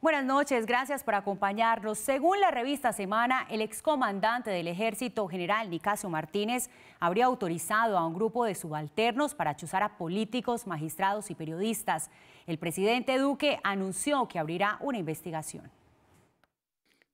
Buenas noches, gracias por acompañarnos. Según la revista Semana, el excomandante del ejército general Nicasio Martínez habría autorizado a un grupo de subalternos para chuzar a políticos, magistrados y periodistas. El presidente Duque anunció que abrirá una investigación.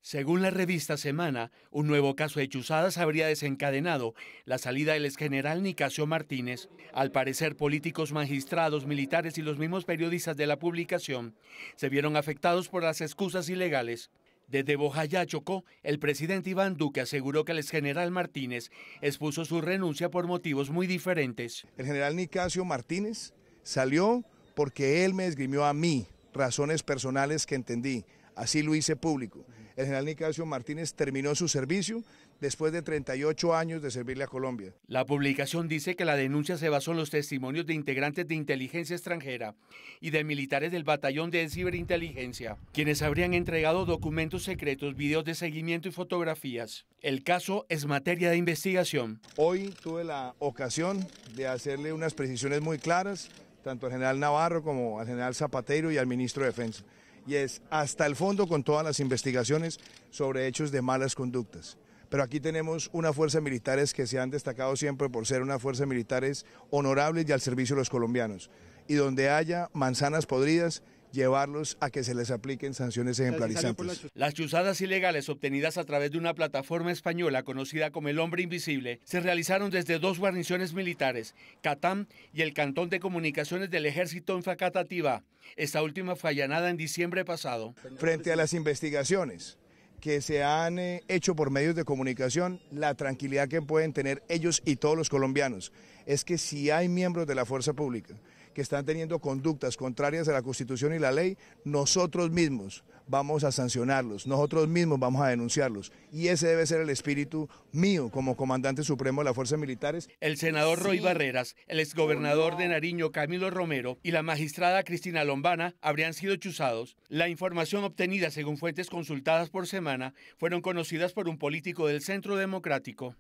Según la revista Semana, un nuevo caso de chuzadas habría desencadenado la salida del general Nicasio Martínez. Al parecer, políticos, magistrados, militares y los mismos periodistas de la publicación se vieron afectados por las excusas ilegales. Desde Bojayá, Chocó, el presidente Iván Duque aseguró que el general Martínez expuso su renuncia por motivos muy diferentes. El general Nicasio Martínez salió porque él me esgrimió a mí razones personales que entendí. Así lo hice público el general Nicasio Martínez terminó su servicio después de 38 años de servirle a Colombia. La publicación dice que la denuncia se basó en los testimonios de integrantes de inteligencia extranjera y de militares del batallón de ciberinteligencia, quienes habrían entregado documentos secretos, videos de seguimiento y fotografías. El caso es materia de investigación. Hoy tuve la ocasión de hacerle unas precisiones muy claras tanto al general Navarro como al general Zapatero y al ministro de Defensa y es hasta el fondo con todas las investigaciones sobre hechos de malas conductas. Pero aquí tenemos una fuerza militares que se han destacado siempre por ser una fuerza militares honorable y al servicio de los colombianos y donde haya manzanas podridas, llevarlos a que se les apliquen sanciones ejemplarizantes. Las chuzadas ilegales obtenidas a través de una plataforma española conocida como El Hombre Invisible se realizaron desde dos guarniciones militares, Catam y el Cantón de Comunicaciones del Ejército en Facatativa. Esta última fue allanada en diciembre pasado. Frente a las investigaciones que se han eh, hecho por medios de comunicación, la tranquilidad que pueden tener ellos y todos los colombianos es que si hay miembros de la fuerza pública que están teniendo conductas contrarias a la Constitución y la ley, nosotros mismos vamos a sancionarlos, nosotros mismos vamos a denunciarlos. Y ese debe ser el espíritu mío como comandante supremo de las fuerzas militares. El senador Roy Barreras, el exgobernador de Nariño Camilo Romero y la magistrada Cristina Lombana habrían sido chuzados. La información obtenida según fuentes consultadas por semana fueron conocidas por un político del Centro Democrático.